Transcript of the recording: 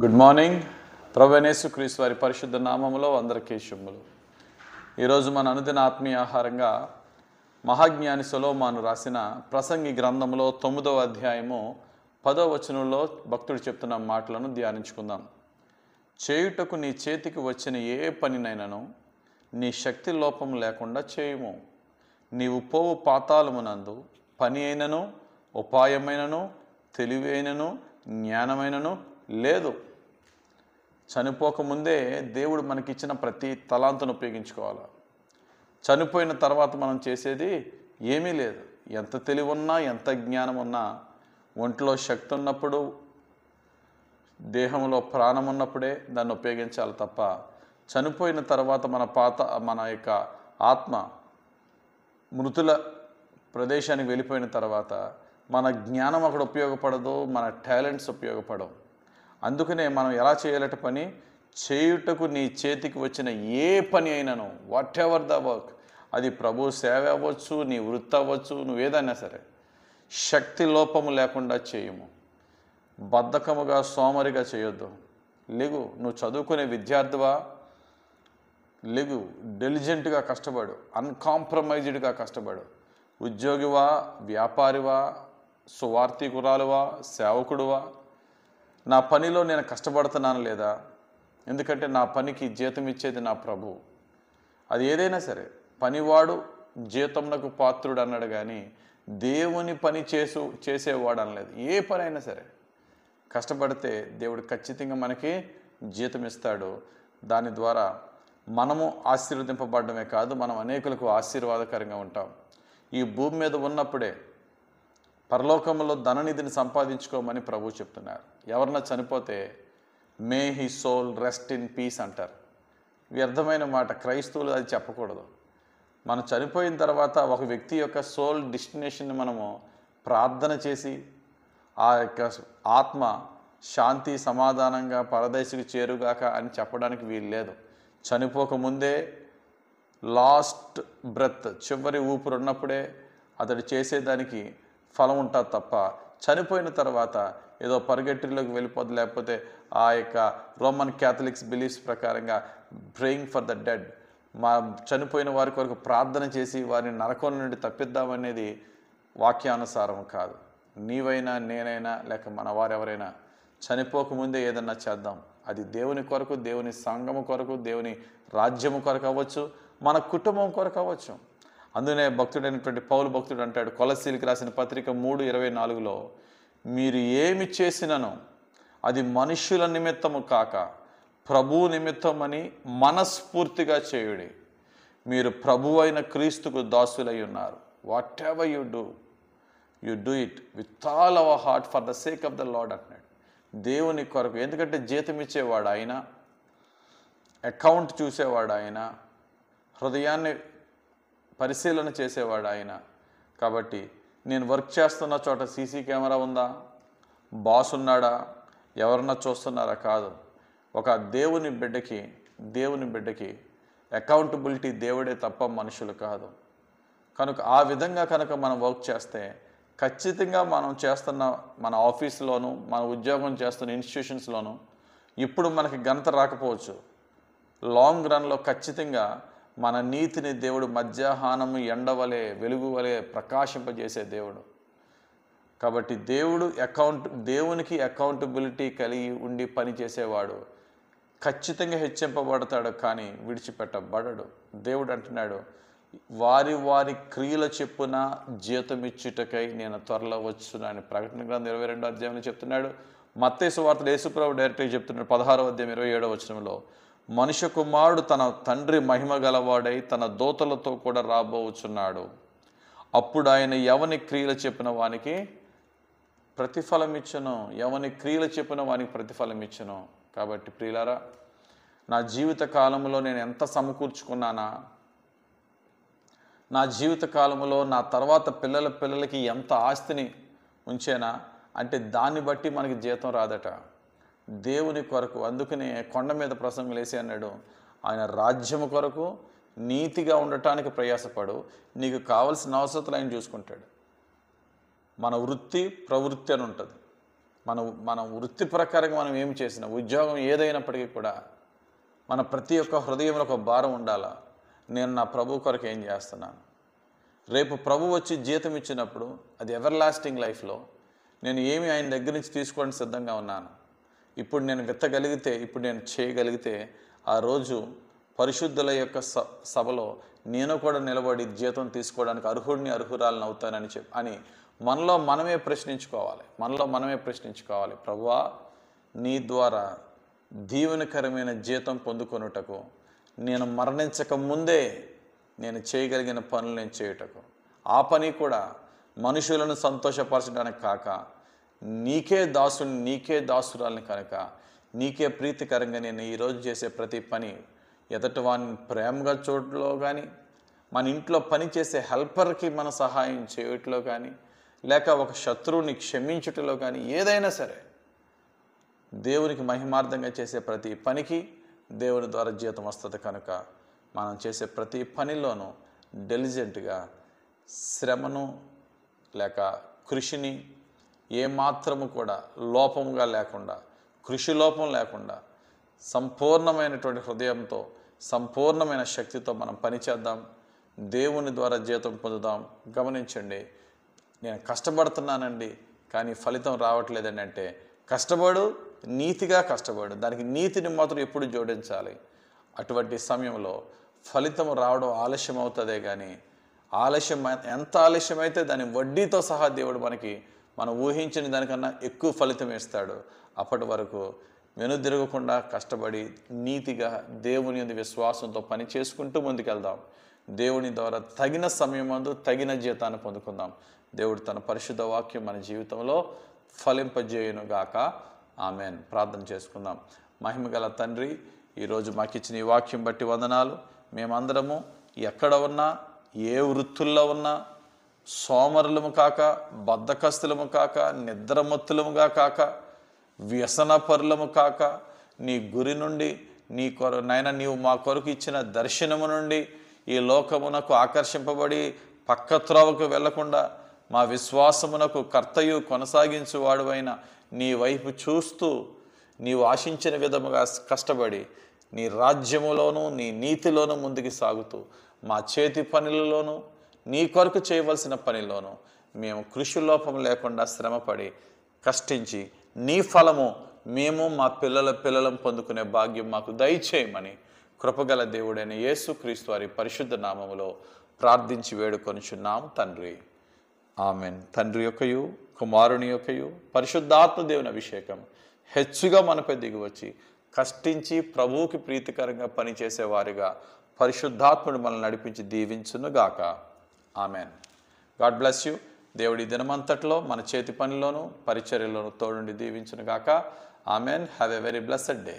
good morning ప్రవేణేశు క్రీస్ వారి పరిశుద్ధ నామంలో అందరికీ శుభములు ఈరోజు మన అనుదిన ఆత్మీయ ఆహారంగా మహాజ్ఞాని సొలోమాను రాసిన ప్రసంగి గ్రంథంలో తొమ్మిదవ అధ్యాయము పదో వచనంలో భక్తుడు చెప్తున్న మాటలను ధ్యానించుకుందాం చేయుటకు నీ చేతికి వచ్చిన ఏ పనినైనాను నీ శక్తి లోపం లేకుండా చేయుము నీవు పోవు పాతాలమునందు పని అయినను ఉపాయమైనను తెలివైనను జ్ఞానమైనను లేదు చనిపోకముందే దేవుడు మనకిచ్చిన ప్రతి తలాంతును ఉపయోగించుకోవాలి చనిపోయిన తర్వాత మనం చేసేది ఏమీ లేదు ఎంత తెలివి ఉన్నా ఎంత జ్ఞానం ఉన్నా ఒంట్లో శక్తి ఉన్నప్పుడు దేహంలో ప్రాణం ఉన్నప్పుడే దాన్ని ఉపయోగించాలి తప్ప చనిపోయిన తర్వాత మన పాత మన యొక్క ఆత్మ మృతుల ప్రదేశానికి వెళ్ళిపోయిన తర్వాత మన జ్ఞానం అక్కడ ఉపయోగపడదు మన టాలెంట్స్ ఉపయోగపడవు అందుకనే మనం ఎలా చేయాలట పని చేయుటకు నీ చేతికి వచ్చిన ఏ పని అయినను వాట్ ఎవర్ ద వర్క్ అది ప్రభు సేవ అవ్వచ్చు నీ వృత్తి అవ్వచ్చు నువ్వేదైనా సరే శక్తి లోపము లేకుండా చేయము బద్ధకముగా సోమరిగా చేయొద్దు లేగు నువ్వు చదువుకునే విద్యార్థివా లేగు డెలిజెంట్గా కష్టపడు అన్కాంప్రమైజ్డ్గా కష్టపడు ఉద్యోగివా వ్యాపారివా కురాలువా సేవకుడువా నా పనిలో నేను కష్టపడుతున్నాను లేదా ఎందుకంటే నా పనికి జీతం ఇచ్చేది నా ప్రభు అది ఏదైనా సరే పనివాడు జీతంలకు పాత్రుడు అన్నాడు కానీ దేవుని పని చేసు చేసేవాడు అనలేదు ఏ పని అయినా సరే కష్టపడితే దేవుడు ఖచ్చితంగా మనకి జీతం ఇస్తాడు దాని ద్వారా మనము ఆశీర్వదింపబడమే కాదు మనం అనేకులకు ఆశీర్వాదకరంగా ఉంటాం ఈ భూమి మీద ఉన్నప్పుడే పరలోకంలో ధననిధిని సంపాదించుకోమని ప్రభు చెప్తున్నారు ఎవరన్నా చనిపోతే may he soul rest in peace అంటారు వ్యర్థమైన మాట క్రైస్తవులు అది చెప్పకూడదు మనం చనిపోయిన తర్వాత ఒక వ్యక్తి యొక్క సోల్ డెస్టినేషన్ని మనము ప్రార్థన చేసి ఆ యొక్క ఆత్మ శాంతి సమాధానంగా పరదేశకు చేరుగాక అని చెప్పడానికి వీలు లేదు చనిపోకముందే లాస్ట్ బ్రెత్ చివరి ఊపిరి ఉన్నప్పుడే అతడు చేసేదానికి ఫలం ఉంటుంది తప్ప చనిపోయిన తర్వాత ఏదో పరిగెట్టిలోకి వెళ్ళిపోద్ది లేకపోతే ఆ యొక్క రోమన్ క్యాథలిక్స్ బిలీఫ్స్ ప్రకారంగా ప్రేయింగ్ ఫర్ ద డెడ్ మా చనిపోయిన వారి కొరకు ప్రార్థన చేసి వారిని నరకం నుండి తప్పిద్దామనేది వాక్యానుసారం కాదు నీవైనా నేనైనా లేక మన వారెవరైనా చనిపోకముందే ఏదన్నా చేద్దాం అది దేవుని కొరకు దేవుని సంఘము కొరకు దేవుని రాజ్యము కొరకు అవ్వచ్చు మన కుటుంబం కొరకు అవ్వచ్చు అందునే భక్తుడైనటువంటి పౌలు భక్తుడు అంటాడు కొలసీలకు రాసిన పత్రిక మూడు ఇరవై నాలుగులో మీరు ఏమి చేసినను అది మనుష్యుల నిమిత్తము కాక ప్రభు నిమిత్తమని మనస్ఫూర్తిగా చేయుడి మీరు ప్రభు అయిన క్రీస్తుకు దాసులై ఉన్నారు whatever you do you do it with all our heart for the sake of the Lord అంటున్నాడు దేవుని కొరకు ఎందుకంటే జీతం ఇచ్చేవాడు ఆయన అకౌంట్ చూసేవాడు ఆయన హృదయాన్ని పరిశీలన చేసేవాడు ఆయన కాబట్టి నేను వర్క్ చేస్తున్న చోట సీసీ కెమెరా ఉందా బాస్ ఉన్నాడా ఎవరన్నా చూస్తున్నారా కాదు ఒక దేవుని బిడ్డకి దేవుని బిడ్డకి అకౌంటబిలిటీ దేవుడే తప్ప మనుషులు కాదు కనుక ఆ విధంగా కనుక మనం వర్క్ చేస్తే ఖచ్చితంగా మనం చేస్తున్న మన ఆఫీస్లోను మన ఉద్యోగం చేస్తున్న ఇన్స్టిట్యూషన్స్లోను ఇప్పుడు మనకి ఘనత రాకపోవచ్చు లాంగ్ రన్లో ఖచ్చితంగా మన నీతిని దేవుడు మధ్యాహ్నము ఎండవలే వెలుగువలే ప్రకాశింపజేసే దేవుడు కాబట్టి దేవుడు అకౌంట్ దేవునికి అకౌంటబిలిటీ కలిగి ఉండి పనిచేసేవాడు ఖచ్చితంగా హెచ్చింపబడతాడు కానీ విడిచిపెట్టబడడు దేవుడు అంటున్నాడు వారి వారి క్రియల చెప్పున జీతం ఇచ్చుటకై నేను త్వరలో వచ్చున్నాను ప్రకటన గ్రంథం ఇరవై రెండో అధ్యాయంలో చెప్తున్నాడు మత్తేసు వార్త యేసుప్రభు డైరెక్ట్గా చెప్తున్నాడు పదహారో అధ్యాయం ఇరవై ఏడో వచనంలో మనుష్య కుమారుడు తన తండ్రి మహిమ గలవాడై తన దోతలతో కూడా రాబోచున్నాడు అప్పుడు ఆయన ఎవని క్రియలు చెప్పిన వానికి ప్రతిఫలం ఇచ్చను ఎవని క్రియలు చెప్పిన వానికి ప్రతిఫలం ఇచ్చను కాబట్టి ప్రియులారా నా జీవిత కాలంలో నేను ఎంత సమకూర్చుకున్నానా నా జీవిత కాలంలో నా తర్వాత పిల్లల పిల్లలకి ఎంత ఆస్తిని ఉంచేనా అంటే దాన్ని బట్టి మనకి జీతం రాదట దేవుని కొరకు అందుకనే కొండ మీద ప్రసంగం లేసి అన్నాడు ఆయన రాజ్యము కొరకు నీతిగా ఉండటానికి ప్రయాసపడు నీకు కావలసిన అవసరతలు ఆయన చూసుకుంటాడు మన వృత్తి ప్రవృత్తి అని ఉంటుంది మన మన వృత్తి ప్రకారంగా మనం ఏం చేసిన ఉద్యోగం ఏదైనప్పటికీ కూడా మన ప్రతి ఒక్క హృదయంలో ఒక భారం ఉండాలా నేను నా ప్రభు కొరకు ఏం చేస్తున్నాను రేపు ప్రభు వచ్చి జీతం ఇచ్చినప్పుడు అది ఎవర్ లాస్టింగ్ లైఫ్లో నేను ఏమి ఆయన దగ్గర నుంచి తీసుకోవడానికి సిద్ధంగా ఉన్నాను ఇప్పుడు నేను విత్తగలిగితే ఇప్పుడు నేను చేయగలిగితే ఆ రోజు పరిశుద్ధుల యొక్క స సభలో నేను కూడా నిలబడి జీతం తీసుకోవడానికి అర్హుడిని అర్హురాలను అవుతానని చెప్పి అని మనలో మనమే ప్రశ్నించుకోవాలి మనలో మనమే ప్రశ్నించుకోవాలి ప్రభువా నీ ద్వారా దీవెనకరమైన జీతం పొందుకొనుటకు నేను మరణించక ముందే నేను చేయగలిగిన పనులు నేను చేయుటకు ఆ పని కూడా మనుషులను సంతోషపరచడానికి కాక నీకే దాసుని నీకే దాసురాలని కనుక నీకే ప్రీతికరంగా నేను ఈరోజు చేసే ప్రతి పని ఎదటివాని ప్రేమగా చోటులో కానీ మన ఇంట్లో పనిచేసే హెల్పర్కి మన సహాయం చేయటంలో కానీ లేక ఒక శత్రువుని క్షమించుటలో కానీ ఏదైనా సరే దేవునికి మహిమార్థంగా చేసే ప్రతి పనికి దేవుని ద్వారా జీతం వస్తుంది కనుక మనం చేసే ప్రతి పనిలోనూ డెలిజెంట్గా శ్రమను లేక కృషిని ఏమాత్రము కూడా లోపముగా లేకుండా కృషి లోపం లేకుండా సంపూర్ణమైనటువంటి హృదయంతో సంపూర్ణమైన శక్తితో మనం పనిచేద్దాం దేవుని ద్వారా జీతం పొందుదాం గమనించండి నేను కష్టపడుతున్నానండి కానీ ఫలితం రావట్లేదండి అంటే కష్టపడు నీతిగా కష్టపడు దానికి నీతిని మాత్రం ఎప్పుడు జోడించాలి అటువంటి సమయంలో ఫలితం రావడం ఆలస్యం అవుతుందే కానీ ఆలస్యం ఎంత ఆలస్యమైతే దాని వడ్డీతో సహా దేవుడు మనకి మనం ఊహించిన దానికన్నా ఎక్కువ ఫలితం ఇస్తాడు అప్పటి వరకు వెనుదిరగకుండా కష్టపడి నీతిగా దేవుని యొక్క విశ్వాసంతో పని చేసుకుంటూ ముందుకెళ్దాం దేవుని ద్వారా తగిన సమయమందు తగిన జీతాన్ని పొందుకుందాం దేవుడు తన పరిశుద్ధ వాక్యం మన జీవితంలో ఫలింపజేయునుగాక ఆమెన్ ప్రార్థన చేసుకుందాం మహిమగల తండ్రి ఈరోజు మాకు ఇచ్చిన ఈ వాక్యం బట్టి వందనాలు మేమందరము ఎక్కడ ఉన్నా ఏ వృత్తుల్లో ఉన్నా సోమరులము కాక బద్ధకస్తులము కాక నిద్రమత్తులముగా కాక వ్యసనపరులము కాక నీ గురి నుండి నీ కొర నాయన నీవు మా కొరకు ఇచ్చిన దర్శనము నుండి ఈ లోకమునకు ఆకర్షింపబడి పక్క త్రోవకు వెళ్లకుండా మా విశ్వాసమునకు కర్తయు కొనసాగించు వాడువైన నీ వైపు చూస్తూ నీవు ఆశించిన విధముగా కష్టపడి నీ రాజ్యములోనూ నీ నీతిలోనూ ముందుకు సాగుతూ మా చేతి పనులలోనూ నీ కొరకు చేయవలసిన పనిలోనూ మేము కృషి లోపం లేకుండా శ్రమపడి కష్టించి నీ ఫలము మేము మా పిల్లల పిల్లలం పొందుకునే భాగ్యం మాకు దయచేయమని కృపగల దేవుడైన యేసుక్రీస్తు వారి పరిశుద్ధ నామములో ప్రార్థించి వేడుకొనిచున్నాం తండ్రి ఆమెన్ తండ్రి యొక్కయు కుమారుని యొక్కయు పరిశుద్ధాత్మ దేవుని అభిషేకం హెచ్చుగా మనపై దిగివచ్చి కష్టించి ప్రభువుకి ప్రీతికరంగా పనిచేసే వారిగా పరిశుద్ధాత్ముడు మనల్ని నడిపించి దీవించునుగాక ఆమెన్ గాడ్ బ్లెస్ యూ దేవుడి దినమంతట్లో మన చేతి పనిలోను పరిచర్యలోను తోడుండి గాక amen have a very blessed day